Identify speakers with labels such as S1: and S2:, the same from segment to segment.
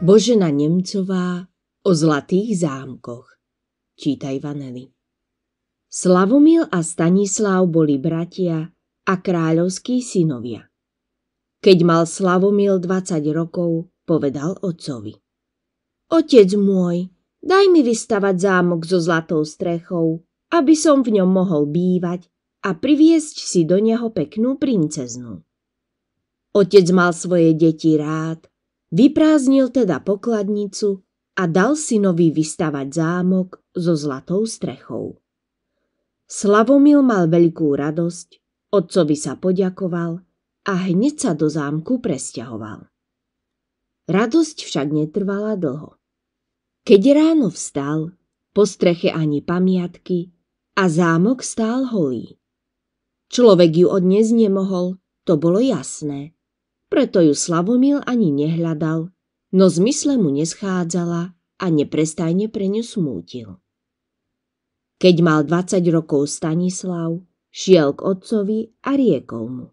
S1: Božena Nemcová o zlatých zámkoch. Čítaj Vanely. Slavomil a Stanislav boli bratia a kráľovskí synovia. Keď mal Slavomil 20 rokov, povedal otcovi. Otec môj, daj mi vystavať zámok so zlatou strechou, aby som v ňom mohol bývať a priviesť si do neho peknú princeznu. Otec mal svoje deti rád Vyprázdnil teda pokladnicu a dal synovi vystavať zámok so zlatou strechou. Slavomil mal veľkú radosť, otcovi sa poďakoval a hneď sa do zámku presťahoval. Radosť však netrvala dlho. Keď ráno vstal, po streche ani pamiatky a zámok stál holý. Človek ju odnes nemohol, to bolo jasné. Preto ju Slavomil ani nehľadal, no zmysle mu neschádzala a neprestajne pre ňu smútil. Keď mal 20 rokov Stanislav, šiel k otcovi a riekol mu.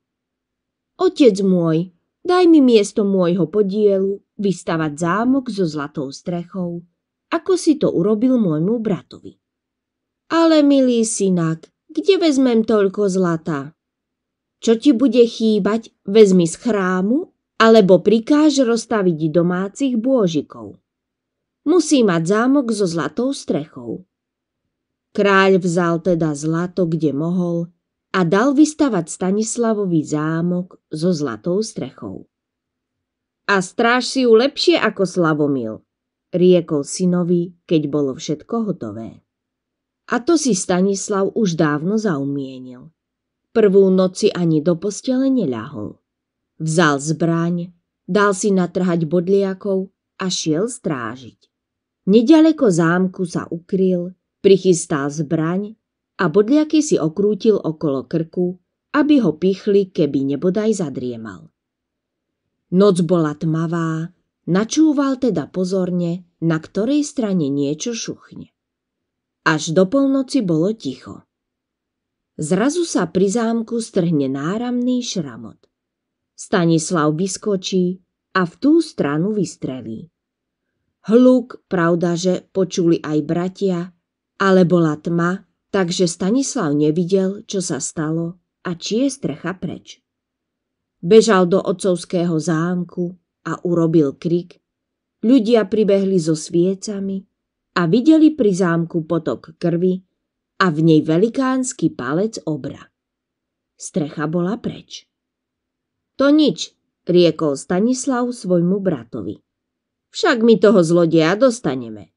S1: Otec môj, daj mi miesto môjho podielu vystavať zámok so zlatou strechou, ako si to urobil môjmu bratovi. Ale milý synak, kde vezmem toľko zlata? Čo ti bude chýbať, vezmi z chrámu alebo prikáž rozstaviť domácich bôžikov. Musí mať zámok so zlatou strechou. Kráľ vzal teda zlato, kde mohol a dal vystavať Stanislavovi zámok so zlatou strechou. A stráž si ju lepšie ako Slavomil, riekol synovi, keď bolo všetko hotové. A to si Stanislav už dávno zaumienil. Prvú noci ani do postele neľahol. Vzal zbraň, dal si natrhať bodliakov a šiel strážiť. Nedaleko zámku sa ukryl, prichystal zbraň a bodliaky si okrútil okolo krku, aby ho pichli, keby nebodaj zadriemal. Noc bola tmavá, načúval teda pozorne, na ktorej strane niečo šuchne. Až do polnoci bolo ticho. Zrazu sa pri zámku strhne náramný šramot. Stanislav vyskočí a v tú stranu vystrelí. Hluk, pravdaže, počuli aj bratia, ale bola tma, takže Stanislav nevidel, čo sa stalo a či je strecha preč. Bežal do otcovského zámku a urobil krik. Ľudia pribehli so sviecami a videli pri zámku potok krvi, a v nej velikánsky palec obra. Strecha bola preč. To nič, riekol Stanislav svojmu bratovi. Však my toho zlodeja dostaneme.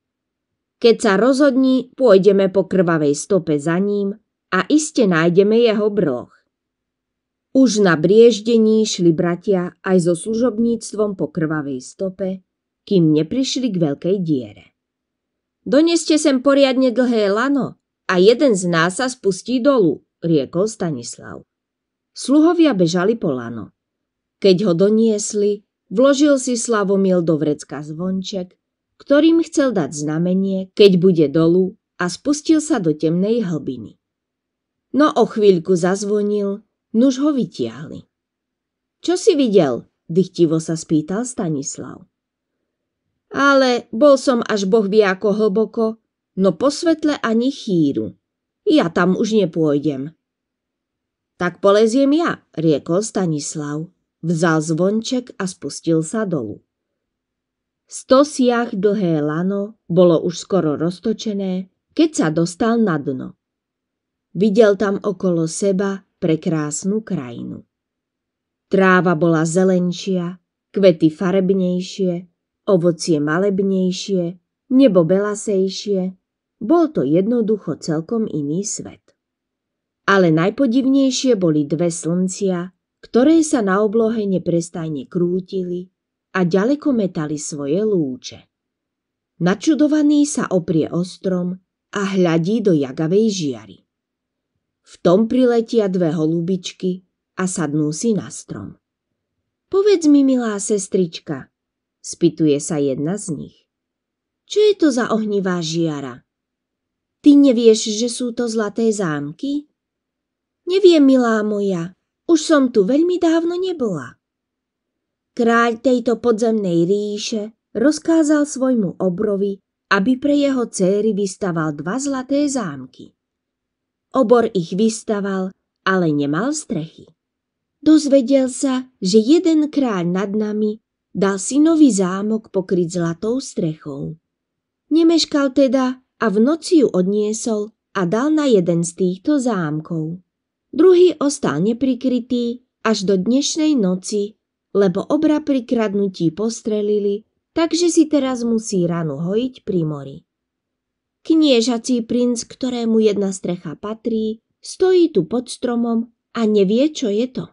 S1: Keď sa rozhodní, pôjdeme po krvavej stope za ním a iste nájdeme jeho broch. Už na brieždení šli bratia aj so služobníctvom po krvavej stope, kým neprišli k veľkej diere. Doneste sem poriadne dlhé lano, a jeden z nás sa spustí dolu, riekol Stanislav. Sluhovia bežali po lano. Keď ho doniesli, vložil si Slavomil do vrecka zvonček, ktorým chcel dať znamenie, keď bude dolu a spustil sa do temnej hlbiny. No o chvíľku zazvonil, nuž ho vytiahli. Čo si videl? dychtivo sa spýtal Stanislav. Ale bol som až boh vie ako hlboko No po svetle ani chýru. Ja tam už nepôjdem. Tak poleziem ja, riekol Stanislav. Vzal zvonček a spustil sa dolu. Sto siach dlhé lano bolo už skoro roztočené, keď sa dostal na dno. Videl tam okolo seba prekrásnu krajinu. Tráva bola zelenšia, kvety farebnejšie, ovocie malebnejšie, nebo belasejšie, bol to jednoducho celkom iný svet. Ale najpodivnejšie boli dve slncia, ktoré sa na oblohe neprestajne krútili a ďaleko metali svoje lúče. Načudovaný sa oprie ostrom a hľadí do jagavej žiary. V tom priletia dve holubičky a sadnú si na strom. Povedz mi, milá sestrička, spýtuje sa jedna z nich. Čo je to za ohnivá žiara? Ty nevieš, že sú to zlaté zámky? Neviem, milá moja, už som tu veľmi dávno nebola. Kráľ tejto podzemnej ríše rozkázal svojmu obrovi, aby pre jeho céry vystaval dva zlaté zámky. Obor ich vystaval, ale nemal strechy. Dozvedel sa, že jeden kráľ nad nami dal synový zámok pokryť zlatou strechou. Nemeškal teda a v noci ju odniesol a dal na jeden z týchto zámkov. Druhý ostal neprikrytý až do dnešnej noci, lebo obra pri kradnutí postrelili, takže si teraz musí ranu hojiť pri mori. Kniežací princ, ktorému jedna strecha patrí, stojí tu pod stromom a nevie, čo je to.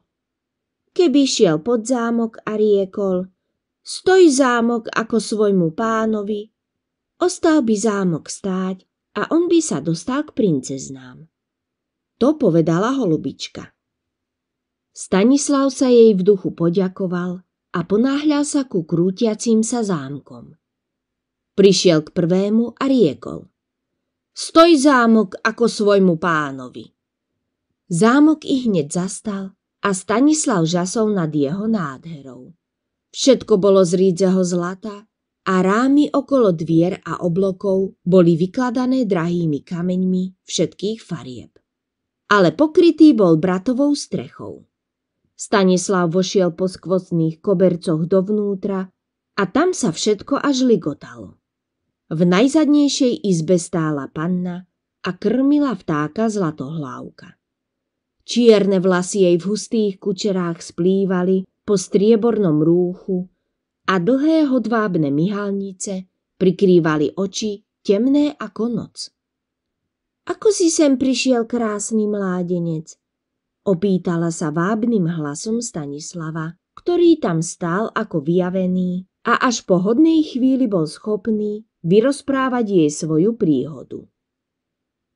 S1: Keby šiel pod zámok a riekol, stoj zámok ako svojmu pánovi, Ostal by zámok stáť a on by sa dostal k princeznám. To povedala holubička. Stanislav sa jej v duchu poďakoval a ponáhľal sa ku krútiacim sa zámkom. Prišiel k prvému a riekol. Stoj zámok ako svojmu pánovi. Zámok ich hneď zastal a Stanislav žasol nad jeho nádherou. Všetko bolo z rídzeho zlata a rámy okolo dvier a oblokov boli vykladané drahými kameňmi všetkých farieb. Ale pokrytý bol bratovou strechou. Stanislav vošiel po skvostných kobercoch dovnútra a tam sa všetko až ligotalo. V najzadnejšej izbe stála panna a krmila vtáka zlatohlávka. Čierne vlasy jej v hustých kučerách splývali po striebornom rúchu a dlhé hodvábne myhalnice prikrývali oči temné ako noc. Ako si sem prišiel krásny mládenec? Opýtala sa vábnym hlasom Stanislava, ktorý tam stál ako vyjavený a až po hodnej chvíli bol schopný vyrozprávať jej svoju príhodu.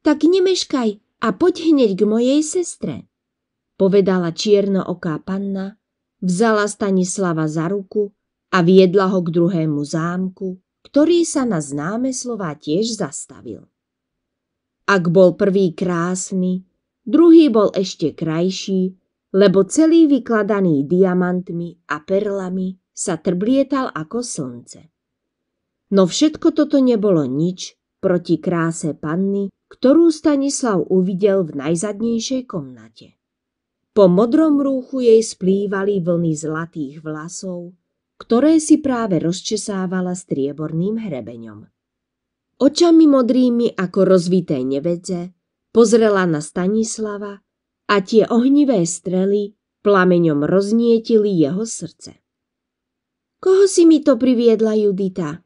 S1: Tak nemeškaj a poď hneď k mojej sestre, povedala čiernooká panna, vzala Stanislava za ruku a viedla ho k druhému zámku, ktorý sa na známe slova tiež zastavil. Ak bol prvý krásny, druhý bol ešte krajší, lebo celý vykladaný diamantmi a perlami sa trblietal ako slnce. No všetko toto nebolo nič proti kráse panny, ktorú Stanislav uvidel v najzadnejšej komnate. Po modrom rúchu jej splývali vlny zlatých vlasov ktoré si práve rozčesávala strieborným hrebeňom. Očami modrými ako rozvité nevedze pozrela na Stanislava a tie ohnivé strely plameňom roznietili jeho srdce. Koho si mi to priviedla Judita?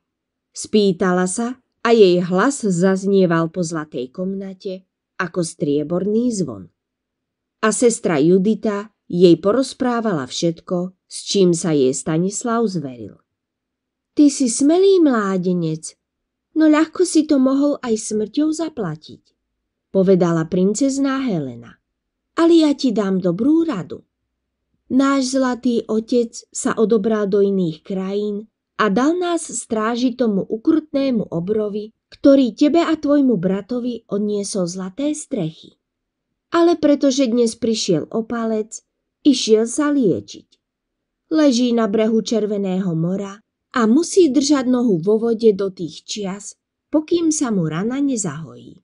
S1: Spýtala sa a jej hlas zaznieval po zlatej komnate ako strieborný zvon. A sestra Judita jej porozprávala všetko, s čím sa jej Stanislav zveril. Ty si smelý mládenec, no ľahko si to mohol aj smrťou zaplatiť, povedala princezná Helena. Ale ja ti dám dobrú radu. Náš zlatý otec sa odobral do iných krajín a dal nás strážiť tomu ukrutnému obrovi, ktorý tebe a tvojmu bratovi odniesol zlaté strechy. Ale pretože dnes prišiel opalec, išiel sa liečiť leží na brehu Červeného mora a musí držať nohu vo vode do tých čias, pokým sa mu rana nezahojí.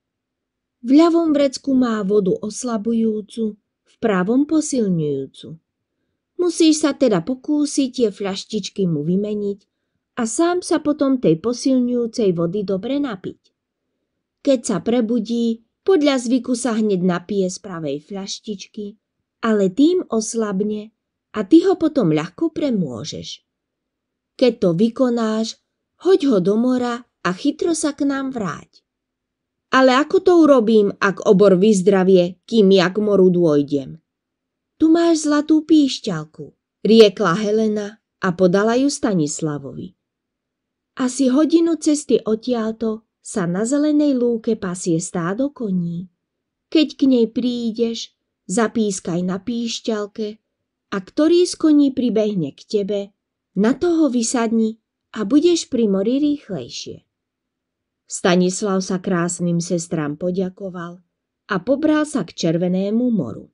S1: V ľavom vrecku má vodu oslabujúcu, v pravom posilňujúcu. Musíš sa teda pokúsiť tie fľaštičky mu vymeniť a sám sa potom tej posilňujúcej vody dobre napiť. Keď sa prebudí, podľa zvyku sa hneď napije z pravej fľaštičky, ale tým oslabne a ty ho potom ľahko premôžeš. Keď to vykonáš, hoď ho do mora a chytro sa k nám vráť. Ale ako to urobím, ak obor vyzdravie, kým ja k moru dôjdem? Tu máš zlatú píšťalku, riekla Helena a podala ju Stanislavovi. Asi hodinu cesty odtiaľto sa na zelenej lúke pasie stádo koní. Keď k nej prídeš, zapískaj na píšťalke a ktorý z koní pribehne k tebe, na toho vysadni a budeš pri mori rýchlejšie. Stanislav sa krásnym sestrám poďakoval a pobral sa k Červenému moru.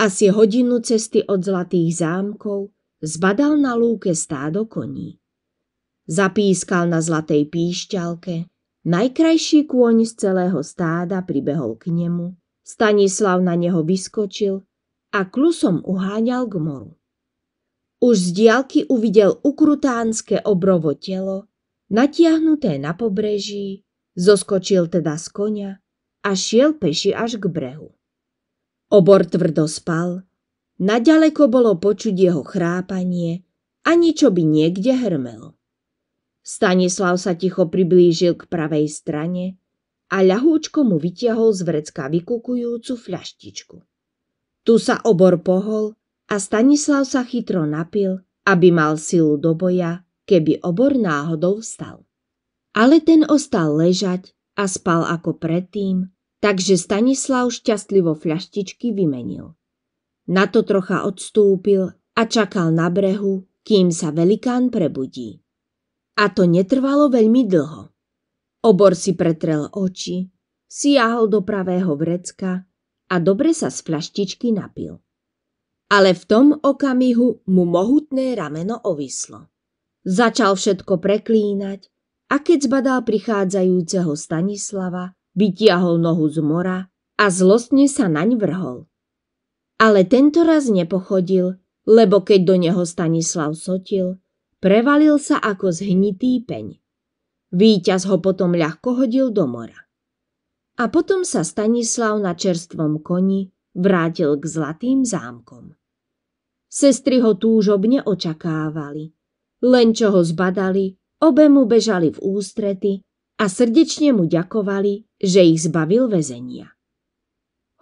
S1: Asi hodinu cesty od Zlatých zámkov zbadal na lúke stádo koní. Zapískal na zlatej píšťalke, najkrajší kôň z celého stáda pribehol k nemu, Stanislav na neho vyskočil a klusom uháňal k moru. Už z diálky uvidel ukrutánske obrovo telo, natiahnuté na pobreží, zoskočil teda z konia a šiel peši až k brehu. Obor tvrdo spal, naďaleko bolo počuť jeho chrápanie a ničo by niekde hrmelo. Stanislav sa ticho priblížil k pravej strane a ľahúčko mu vytiahol z vrecka vykukujúcu fľaštičku. Tu sa obor pohol a Stanislav sa chytro napil, aby mal silu do boja, keby obor náhodou vstal. Ale ten ostal ležať a spal ako predtým, takže Stanislav šťastlivo fľaštičky vymenil. Na to trocha odstúpil a čakal na brehu, kým sa velikán prebudí. A to netrvalo veľmi dlho. Obor si pretrel oči, siahol do pravého vrecka a dobre sa z fľaštičky napil. Ale v tom okamihu mu mohutné rameno ovislo. Začal všetko preklínať a keď zbadal prichádzajúceho Stanislava, vytiahol nohu z mora a zlostne sa naň vrhol. Ale tento raz nepochodil, lebo keď do neho Stanislav sotil, prevalil sa ako zhnitý peň. Výťaz ho potom ľahko hodil do mora a potom sa Stanislav na čerstvom koni vrátil k zlatým zámkom. Sestry ho túžobne očakávali. Len čo ho zbadali, obe mu bežali v ústrety a srdečne mu ďakovali, že ich zbavil väzenia.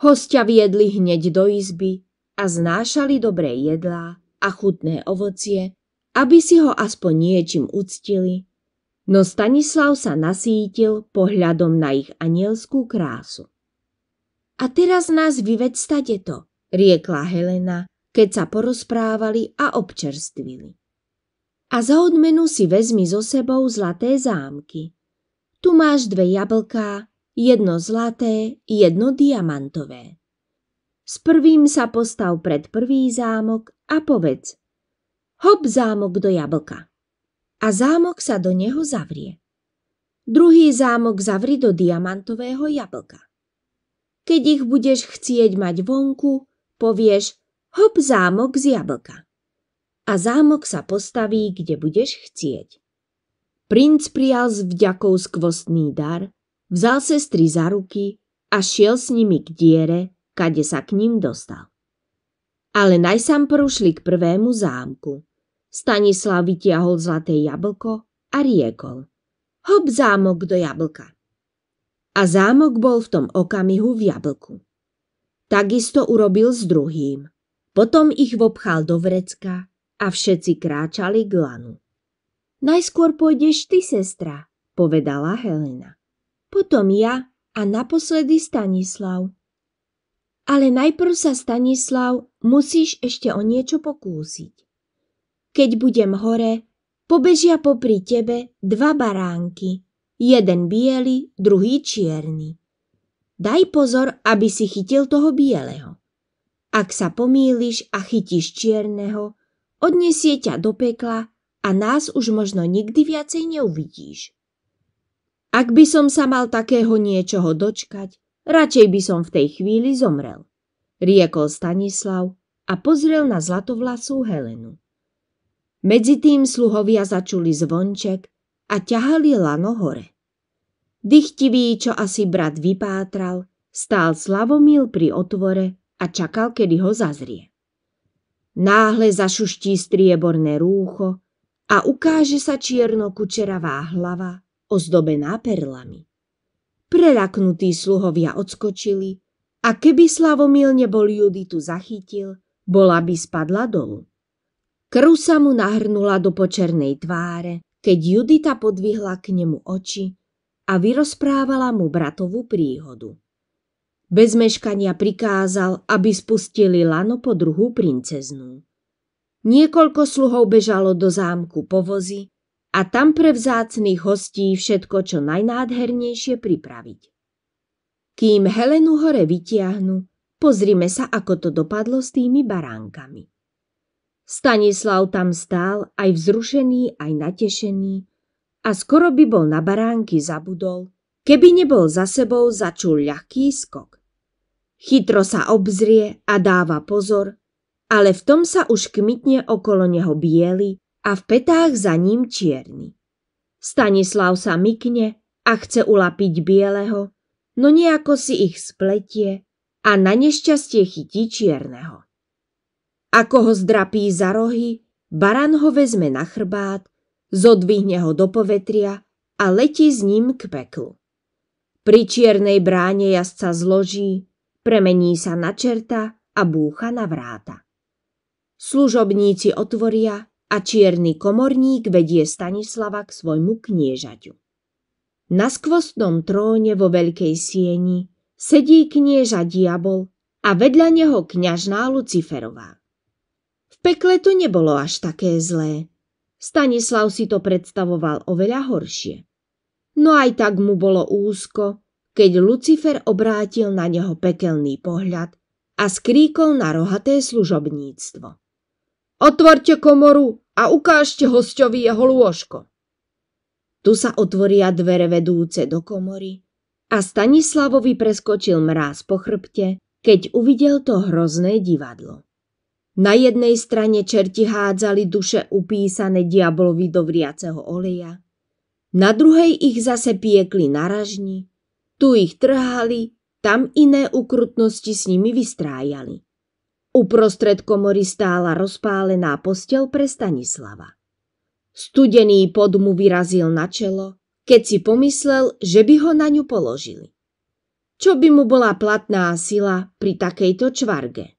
S1: Hostia viedli hneď do izby a znášali dobré jedlá a chutné ovocie, aby si ho aspoň niečím uctili no Stanislav sa nasítil pohľadom na ich anielskú krásu. A teraz nás vyveď to, riekla Helena, keď sa porozprávali a občerstvili. A za odmenu si vezmi so sebou zlaté zámky. Tu máš dve jablká, jedno zlaté, jedno diamantové. S prvým sa postav pred prvý zámok a povedz Hop zámok do jablka a zámok sa do neho zavrie. Druhý zámok zavri do diamantového jablka. Keď ich budeš chcieť mať vonku, povieš hop zámok z jablka. A zámok sa postaví, kde budeš chcieť. Princ prijal s vďakou skvostný dar, vzal sestry za ruky a šiel s nimi k diere, kade sa k ním dostal. Ale najsám prúšli k prvému zámku. Stanislav vytiahol zlaté jablko a riekol. Hop zámok do jablka. A zámok bol v tom okamihu v jablku. Takisto urobil s druhým. Potom ich vopchal do vrecka a všetci kráčali k lanu. Najskôr pôjdeš ty, sestra, povedala Helena. Potom ja a naposledy Stanislav. Ale najprv sa, Stanislav, musíš ešte o niečo pokúsiť. Keď budem hore, pobežia popri tebe dva baránky, jeden biely, druhý čierny. Daj pozor, aby si chytil toho bieleho. Ak sa pomýliš a chytíš čierneho, odnesie ťa do pekla a nás už možno nikdy viacej neuvidíš. Ak by som sa mal takého niečoho dočkať, radšej by som v tej chvíli zomrel, riekol Stanislav a pozrel na zlatovlasú Helenu. Medzitým sluhovia začuli zvonček a ťahali lano hore. Dychtivý, čo asi brat vypátral, stál Slavomil pri otvore a čakal, kedy ho zazrie. Náhle zašuští strieborné rúcho a ukáže sa čierno kučeravá hlava, ozdobená perlami. Prelaknutí sluhovia odskočili a keby Slavomil nebol Juditu zachytil, bola by spadla dolu. Krv sa mu nahrnula do počernej tváre, keď Judita podvihla k nemu oči a vyrozprávala mu bratovú príhodu. Bez meškania prikázal, aby spustili lano po druhú princeznú. Niekoľko sluhov bežalo do zámku povozy a tam pre vzácných hostí všetko čo najnádhernejšie pripraviť. Kým Helenu hore vytiahnu, pozrime sa, ako to dopadlo s tými baránkami. Stanislav tam stál aj vzrušený, aj natešený a skoro by bol na baránky zabudol, keby nebol za sebou začul ľahký skok. Chytro sa obzrie a dáva pozor, ale v tom sa už kmitne okolo neho biely a v petách za ním čierny. Stanislav sa mykne a chce ulapiť bieleho, no nejako si ich spletie a na nešťastie chytí čierneho. Ako ho zdrapí za rohy, baran ho vezme na chrbát, zodvihne ho do povetria a letí s ním k peklu. Pri čiernej bráne jazdca zloží, premení sa na čerta a búcha na vráta. Služobníci otvoria a čierny komorník vedie Stanislava k svojmu kniežaťu. Na skvostnom tróne vo veľkej sieni sedí knieža diabol a vedľa neho kňažná Luciferová pekle to nebolo až také zlé. Stanislav si to predstavoval oveľa horšie. No aj tak mu bolo úzko, keď Lucifer obrátil na neho pekelný pohľad a skríkol na rohaté služobníctvo. Otvorte komoru a ukážte hostovi jeho lôžko. Tu sa otvoria dvere vedúce do komory a Stanislavovi preskočil mráz po chrbte, keď uvidel to hrozné divadlo. Na jednej strane čerti hádzali duše upísané diablovi do vriaceho oleja, na druhej ich zase piekli na ražni, tu ich trhali, tam iné ukrutnosti s nimi vystrájali. Uprostred komory stála rozpálená postel pre Stanislava. Studený pod mu vyrazil na čelo, keď si pomyslel, že by ho na ňu položili. Čo by mu bola platná sila pri takejto čvarge?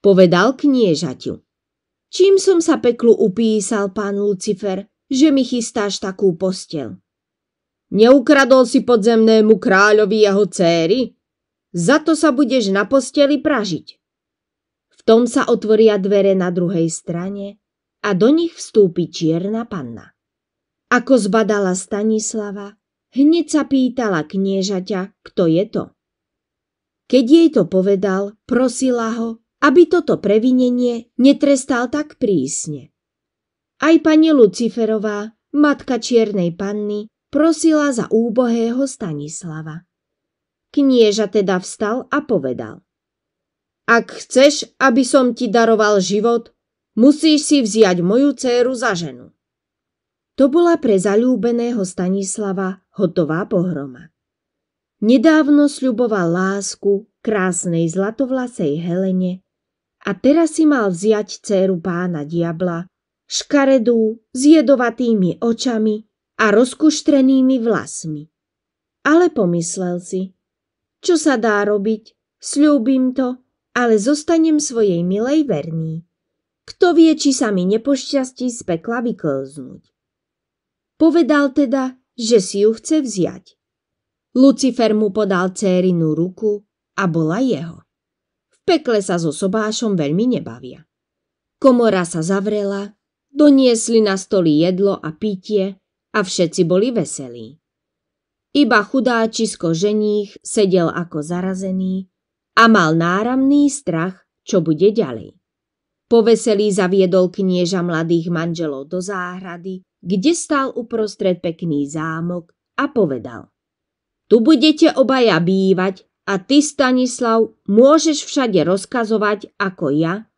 S1: povedal kniežaťu. Čím som sa peklu upísal, pán Lucifer, že mi chystáš takú postel? Neukradol si podzemnému kráľovi jeho céry? Za to sa budeš na posteli pražiť. V tom sa otvoria dvere na druhej strane a do nich vstúpi čierna panna. Ako zbadala Stanislava, hneď sa pýtala kniežaťa, kto je to. Keď jej to povedal, prosila ho, aby toto previnenie netrestal tak prísne. Aj pani Luciferová, matka čiernej panny, prosila za úbohého Stanislava. Knieža teda vstal a povedal. Ak chceš, aby som ti daroval život, musíš si vziať moju dceru za ženu. To bola pre zalúbeného Stanislava hotová pohroma. Nedávno sľuboval lásku krásnej zlatovlasej Helene a teraz si mal vziať céru pána diabla, škaredú, s jedovatými očami a rozkuštrenými vlasmi. Ale pomyslel si, čo sa dá robiť, sľúbim to, ale zostanem svojej milej verný. Kto vie, či sa mi nepošťastí z pekla vyklznúť. Povedal teda, že si ju chce vziať. Lucifer mu podal cérinu ruku a bola jeho pekle sa so sobášom veľmi nebavia. Komora sa zavrela, doniesli na stoli jedlo a pitie a všetci boli veselí. Iba chudáčisko ženích sedel ako zarazený a mal náramný strach, čo bude ďalej. Poveselý zaviedol knieža mladých manželov do záhrady, kde stál uprostred pekný zámok a povedal – tu budete obaja bývať a ty, Stanislav, môžeš všade rozkazovať ako ja,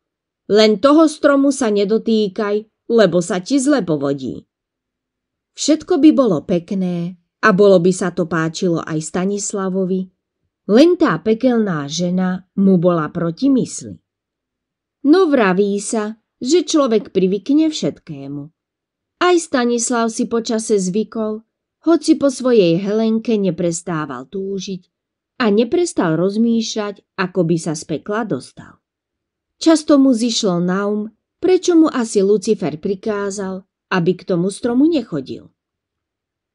S1: len toho stromu sa nedotýkaj, lebo sa ti zle povodí. Všetko by bolo pekné a bolo by sa to páčilo aj Stanislavovi, len tá pekelná žena mu bola proti mysli. No vraví sa, že človek privykne všetkému. Aj Stanislav si počase zvykol, hoci po svojej Helenke neprestával túžiť, a neprestal rozmýšľať, ako by sa z pekla dostal. Často mu zišlo na um, prečo mu asi Lucifer prikázal, aby k tomu stromu nechodil.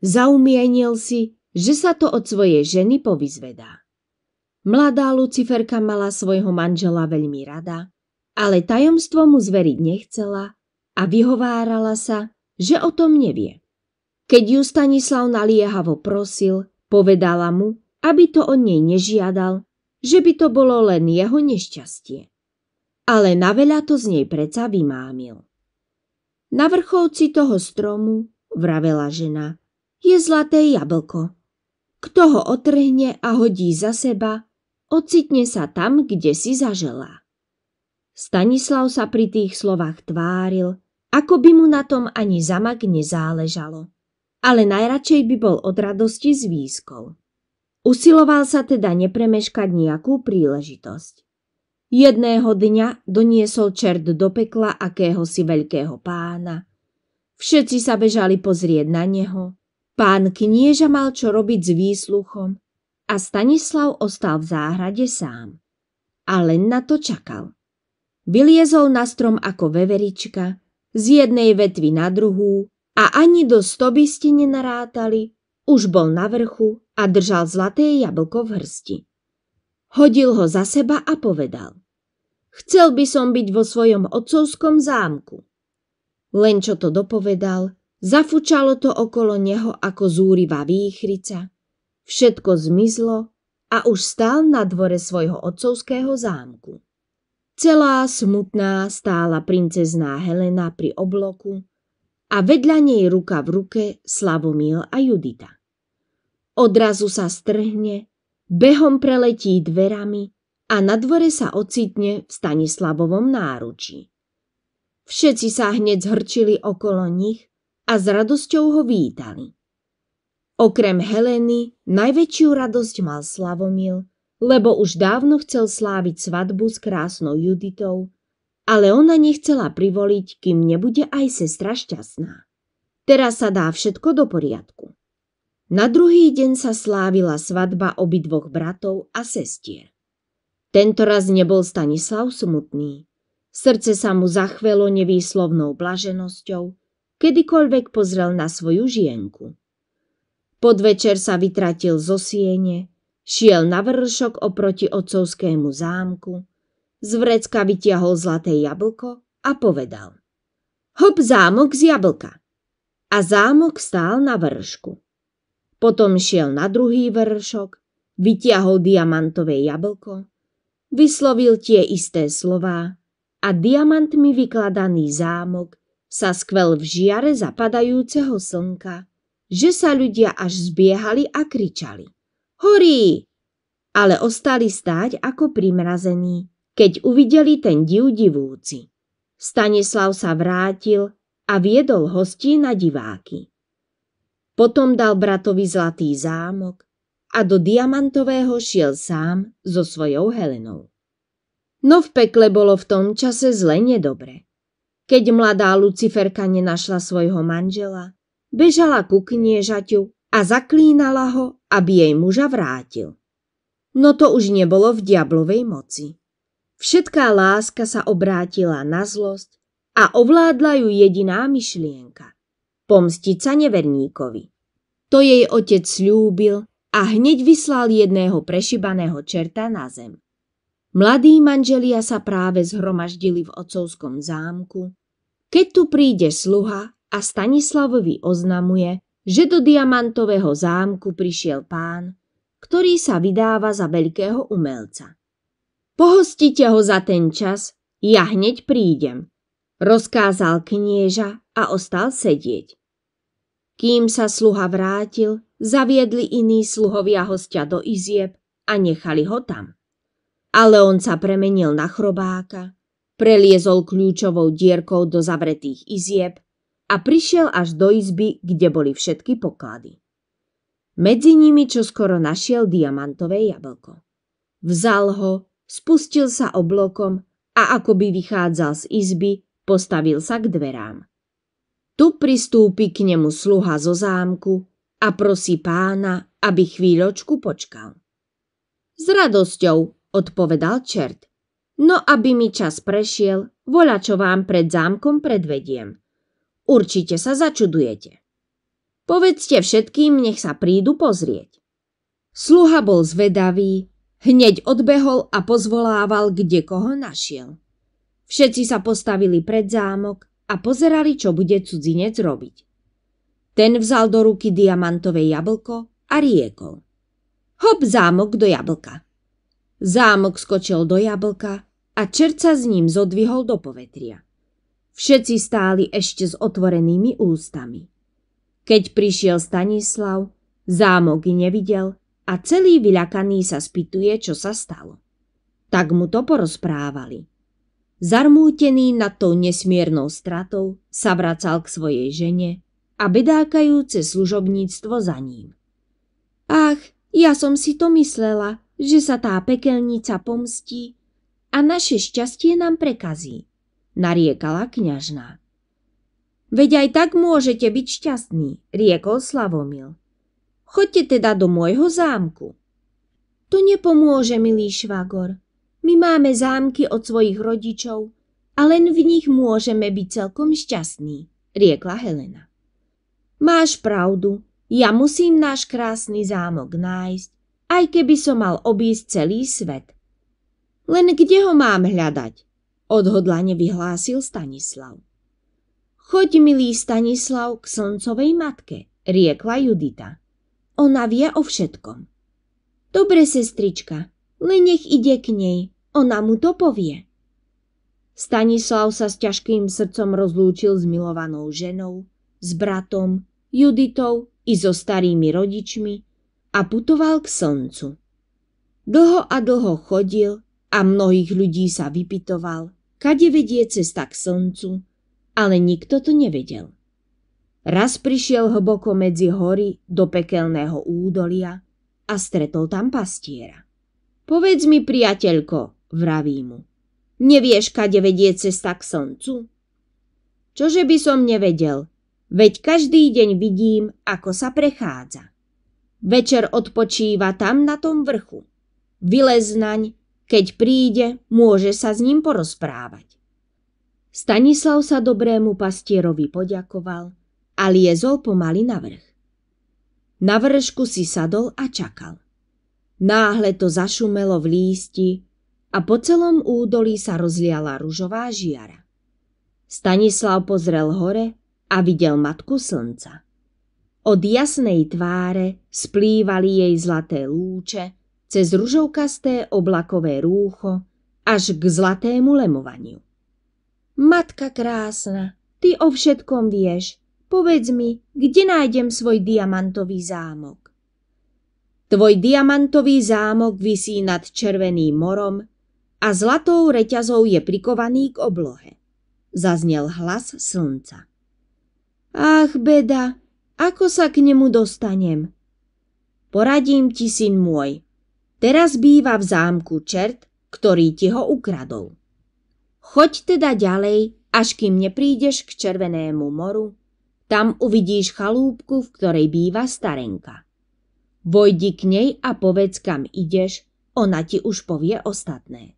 S1: Zaumienil si, že sa to od svojej ženy povyzvedá. Mladá Luciferka mala svojho manžela veľmi rada, ale tajomstvo mu zveriť nechcela a vyhovárala sa, že o tom nevie. Keď ju Stanislav naliehavo prosil, povedala mu, aby to od nej nežiadal, že by to bolo len jeho nešťastie. Ale na veľa to z nej predsa vymámil. Na vrcholci toho stromu, vravela žena, je zlaté jablko. Kto ho otrhne a hodí za seba, ocitne sa tam, kde si zaželá. Stanislav sa pri tých slovách tváril, ako by mu na tom ani zamak nezáležalo, ale najradšej by bol od radosti z Usiloval sa teda nepremeškať nejakú príležitosť. Jedného dňa doniesol čert do pekla akéhosi veľkého pána. Všetci sa bežali pozrieť na neho. Pán knieža mal čo robiť s výsluchom a Stanislav ostal v záhrade sám. A len na to čakal. Vyliezol na strom ako veverička, z jednej vetvy na druhú a ani do stoby ste nenarátali, už bol na vrchu a držal zlaté jablko v hrsti. Hodil ho za seba a povedal. Chcel by som byť vo svojom otcovskom zámku. Len čo to dopovedal, zafučalo to okolo neho ako zúrivá výchrica. Všetko zmizlo a už stál na dvore svojho otcovského zámku. Celá smutná stála princezná Helena pri obloku a vedľa nej ruka v ruke Slavomil a Judita. Odrazu sa strhne, behom preletí dverami a na dvore sa ocitne v Stanislavovom náručí. Všetci sa hneď zhrčili okolo nich a s radosťou ho vítali. Okrem Heleny najväčšiu radosť mal Slavomil, lebo už dávno chcel sláviť svadbu s krásnou Juditou, ale ona nechcela privoliť, kým nebude aj sestra šťastná. Teraz sa dá všetko do poriadku. Na druhý deň sa slávila svadba obidvoch bratov a sestier. Tento raz nebol Stanislav smutný. Srdce sa mu zachvelo nevýslovnou blaženosťou, kedykoľvek pozrel na svoju žienku. Podvečer sa vytratil zo siene, šiel na vršok oproti otcovskému zámku, z vrecka vytiahol zlaté jablko a povedal Hop zámok z jablka. A zámok stál na vršku. Potom šiel na druhý vršok, vytiahol diamantové jablko, vyslovil tie isté slová a diamantmi vykladaný zámok sa skvel v žiare zapadajúceho slnka, že sa ľudia až zbiehali a kričali. Horí! Ale ostali stáť ako primrazení, keď uvideli ten div divúci. Stanislav sa vrátil a viedol hostí na diváky. Potom dal bratovi zlatý zámok a do diamantového šiel sám so svojou Helenou. No v pekle bolo v tom čase zle nedobre. Keď mladá Luciferka nenašla svojho manžela, bežala ku kniežaťu a zaklínala ho, aby jej muža vrátil. No to už nebolo v diablovej moci. Všetká láska sa obrátila na zlosť a ovládla ju jediná myšlienka pomstiť sa neverníkovi. To jej otec slúbil a hneď vyslal jedného prešibaného čerta na zem. Mladí manželia sa práve zhromaždili v ocovskom zámku, keď tu príde sluha a Stanislavovi oznamuje, že do diamantového zámku prišiel pán, ktorý sa vydáva za veľkého umelca. Pohostite ho za ten čas, ja hneď prídem, rozkázal knieža a ostal sedieť. Kým sa sluha vrátil, zaviedli iní sluhovia hostia do izieb a nechali ho tam. Ale on sa premenil na chrobáka, preliezol kľúčovou dierkou do zavretých izieb a prišiel až do izby, kde boli všetky poklady. Medzi nimi čo skoro našiel diamantové jablko. Vzal ho, spustil sa oblokom a akoby vychádzal z izby, postavil sa k dverám. Tu pristúpi k nemu sluha zo zámku a prosí pána, aby chvíľočku počkal. S radosťou, odpovedal čert. No aby mi čas prešiel, voľa čo vám pred zámkom predvediem. Určite sa začudujete. Povedzte všetkým, nech sa prídu pozrieť. Sluha bol zvedavý, hneď odbehol a pozvolával, kde koho našiel. Všetci sa postavili pred zámok a pozerali, čo bude cudzinec robiť. Ten vzal do ruky diamantové jablko a riekol. Hop zámok do jablka. Zámok skočil do jablka a čerca s ním zodvihol do povetria. Všetci stáli ešte s otvorenými ústami. Keď prišiel Stanislav, zámok nevidel a celý vyľakaný sa spýtuje, čo sa stalo. Tak mu to porozprávali. Zarmútený nad tou nesmiernou stratou sa vracal k svojej žene a bedákajúce služobníctvo za ním. Ach, ja som si to myslela, že sa tá pekelnica pomstí a naše šťastie nám prekazí, nariekala kňažná. Veď aj tak môžete byť šťastní, riekol Slavomil. Chodte teda do môjho zámku. To nepomôže, milý švagor, my máme zámky od svojich rodičov a len v nich môžeme byť celkom šťastní, riekla Helena. Máš pravdu, ja musím náš krásny zámok nájsť, aj keby som mal obísť celý svet. Len kde ho mám hľadať? Odhodlane vyhlásil Stanislav. Choď, milý Stanislav, k slncovej matke, riekla Judita. Ona vie o všetkom. Dobre, sestrička, len nech ide k nej, ona mu to povie. Stanislav sa s ťažkým srdcom rozlúčil s milovanou ženou, s bratom, Juditou i so starými rodičmi a putoval k slncu. Dlho a dlho chodil a mnohých ľudí sa vypitoval, kade vedie cesta k slncu, ale nikto to nevedel. Raz prišiel hlboko medzi hory do pekelného údolia a stretol tam pastiera. Povedz mi, priateľko, vraví mu. Nevieš, kade vedie cesta k slncu? Čože by som nevedel, veď každý deň vidím, ako sa prechádza. Večer odpočíva tam na tom vrchu. Vylez naň, keď príde, môže sa s ním porozprávať. Stanislav sa dobrému pastierovi poďakoval a liezol pomaly na vrch. Na vršku si sadol a čakal. Náhle to zašumelo v lísti a po celom údolí sa rozliala ružová žiara. Stanislav pozrel hore a videl matku slnca. Od jasnej tváre splývali jej zlaté lúče cez ružovkasté oblakové rúcho až k zlatému lemovaniu. Matka krásna, ty o všetkom vieš, povedz mi, kde nájdem svoj diamantový zámok. Tvoj diamantový zámok visí nad Červeným morom a zlatou reťazou je prikovaný k oblohe. Zaznel hlas slnca. Ach, beda, ako sa k nemu dostanem? Poradím ti, syn môj. Teraz býva v zámku čert, ktorý ti ho ukradol. Choď teda ďalej, až kým neprídeš k Červenému moru. Tam uvidíš chalúbku, v ktorej býva starenka. Vojdi k nej a povedz, kam ideš, ona ti už povie ostatné.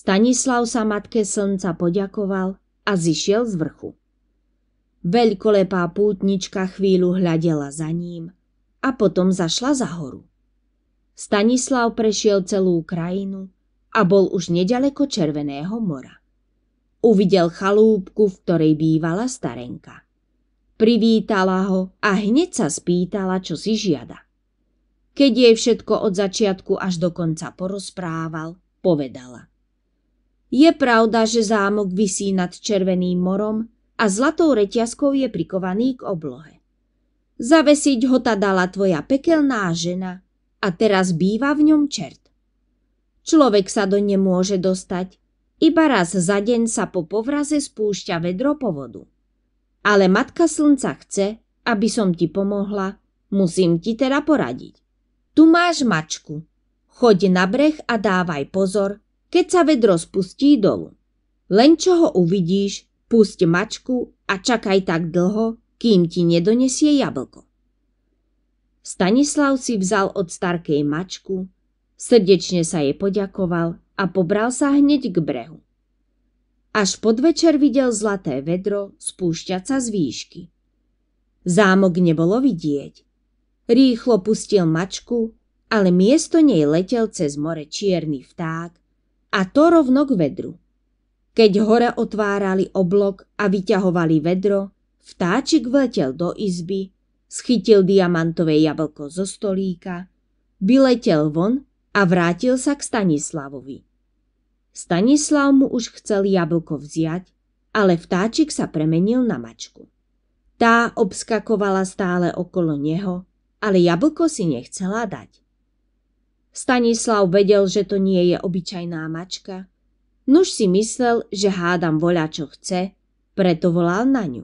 S1: Stanislav sa matke slnca poďakoval a zišiel z vrchu. Veľkolepá pútnička chvíľu hľadela za ním a potom zašla za horu. Stanislav prešiel celú krajinu a bol už nedaleko Červeného mora. Uvidel chalúbku, v ktorej bývala starenka. Privítala ho a hneď sa spýtala, čo si žiada. Keď jej všetko od začiatku až do konca porozprával, povedala – je pravda, že zámok visí nad Červeným morom a zlatou reťazkou je prikovaný k oblohe. Zavesiť ho ta dala tvoja pekelná žena a teraz býva v ňom čert. Človek sa do nemôže dostať, iba raz za deň sa po povraze spúšťa vedro po vodu. Ale matka slnca chce, aby som ti pomohla, musím ti teda poradiť. Tu máš mačku. Choď na breh a dávaj pozor, keď sa vedro spustí dolu, len čo ho uvidíš, pusť mačku a čakaj tak dlho, kým ti nedonesie jablko. Stanislav si vzal od starkej mačku, srdečne sa jej poďakoval a pobral sa hneď k brehu. Až podvečer videl zlaté vedro spúšťať sa z výšky. Zámok nebolo vidieť. Rýchlo pustil mačku, ale miesto nej letel cez more čierny vták a to rovno k vedru. Keď hore otvárali oblok a vyťahovali vedro, vtáčik vletel do izby, schytil diamantové jablko zo stolíka, vyletel von a vrátil sa k Stanislavovi. Stanislav mu už chcel jablko vziať, ale vtáčik sa premenil na mačku. Tá obskakovala stále okolo neho, ale jablko si nechcela dať. Stanislav vedel, že to nie je obyčajná mačka. Nuž si myslel, že hádam voľa čo chce, preto volal na ňu.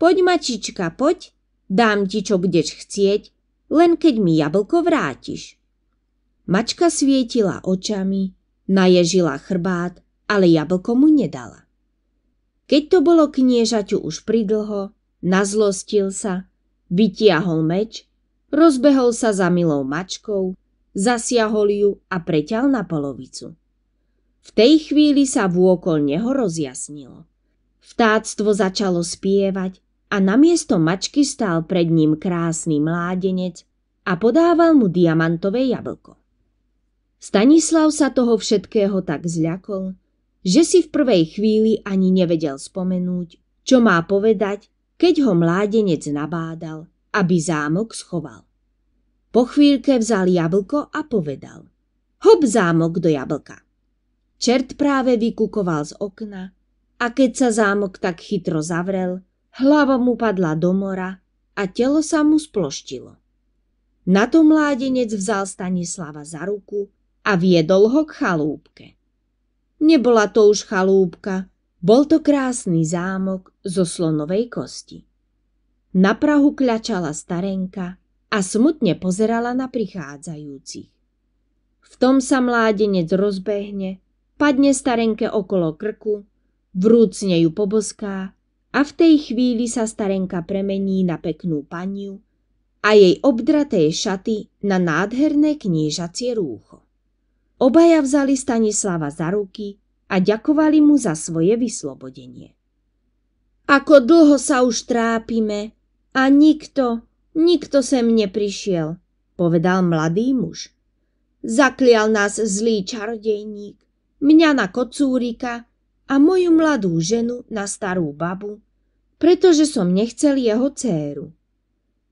S1: Poď mačička, poď, dám ti čo budeš chcieť, len keď mi jablko vrátiš. Mačka svietila očami, naježila chrbát, ale jablko mu nedala. Keď to bolo kniežaťu už pridlho, nazlostil sa, vytiahol meč, rozbehol sa za milou mačkou zasiahol ju a preťal na polovicu. V tej chvíli sa vôkol neho rozjasnilo. Vtáctvo začalo spievať a na miesto mačky stál pred ním krásny mládenec a podával mu diamantové jablko. Stanislav sa toho všetkého tak zľakol, že si v prvej chvíli ani nevedel spomenúť, čo má povedať, keď ho mládenec nabádal, aby zámok schoval. Po chvíľke vzal jablko a povedal. Hop zámok do jablka. Čert práve vykukoval z okna a keď sa zámok tak chytro zavrel, hlava mu padla do mora a telo sa mu sploštilo. Na to mládenec vzal Stanislava za ruku a viedol ho k chalúbke. Nebola to už chalúbka, bol to krásny zámok zo slonovej kosti. Na prahu kľačala starenka a smutne pozerala na prichádzajúcich. V tom sa mládenec rozbehne, padne starenke okolo krku, vrúcne ju poboská a v tej chvíli sa starenka premení na peknú paniu a jej obdraté šaty na nádherné kniežacie rúcho. Obaja vzali Stanislava za ruky a ďakovali mu za svoje vyslobodenie. Ako dlho sa už trápime a nikto, Nikto sem neprišiel, povedal mladý muž. Zaklial nás zlý čarodejník, mňa na kocúrika a moju mladú ženu na starú babu, pretože som nechcel jeho céru.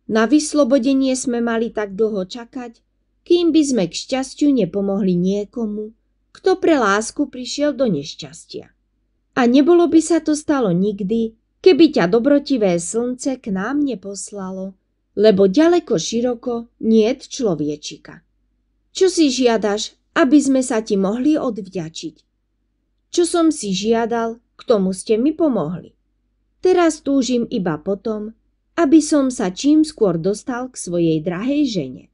S1: Na vyslobodenie sme mali tak dlho čakať, kým by sme k šťastiu nepomohli niekomu, kto pre lásku prišiel do nešťastia. A nebolo by sa to stalo nikdy, keby ťa dobrotivé slnce k nám neposlalo lebo ďaleko široko niet človečika. Čo si žiadaš, aby sme sa ti mohli odvďačiť? Čo som si žiadal, k tomu ste mi pomohli. Teraz túžim iba potom, aby som sa čím skôr dostal k svojej drahej žene.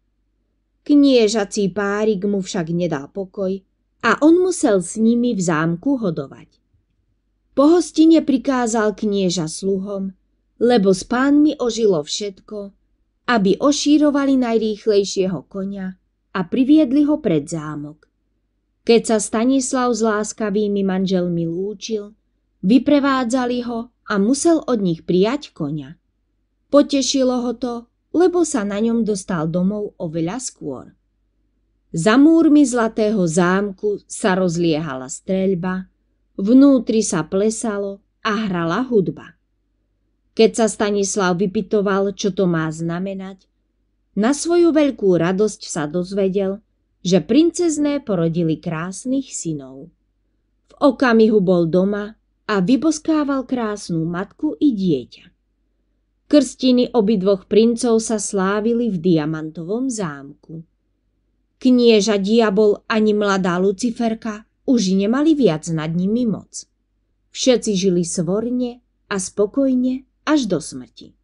S1: Kniežací párik mu však nedal pokoj a on musel s nimi v zámku hodovať. Po hostine prikázal knieža sluhom, lebo s pánmi ožilo všetko, aby ošírovali najrýchlejšieho konia a priviedli ho pred zámok. Keď sa Stanislav s láskavými manželmi lúčil, vyprevádzali ho a musel od nich prijať konia. Potešilo ho to, lebo sa na ňom dostal domov oveľa skôr. Za múrmi zlatého zámku sa rozliehala streľba, vnútri sa plesalo a hrala hudba. Keď sa Stanislav vypitoval, čo to má znamenať, na svoju veľkú radosť sa dozvedel, že princezné porodili krásnych synov. V okamihu bol doma a vyboskával krásnu matku i dieťa. Krstiny obidvoch princov sa slávili v diamantovom zámku. Knieža diabol ani mladá Luciferka už nemali viac nad nimi moc. Všetci žili svorne a spokojne až do smrti.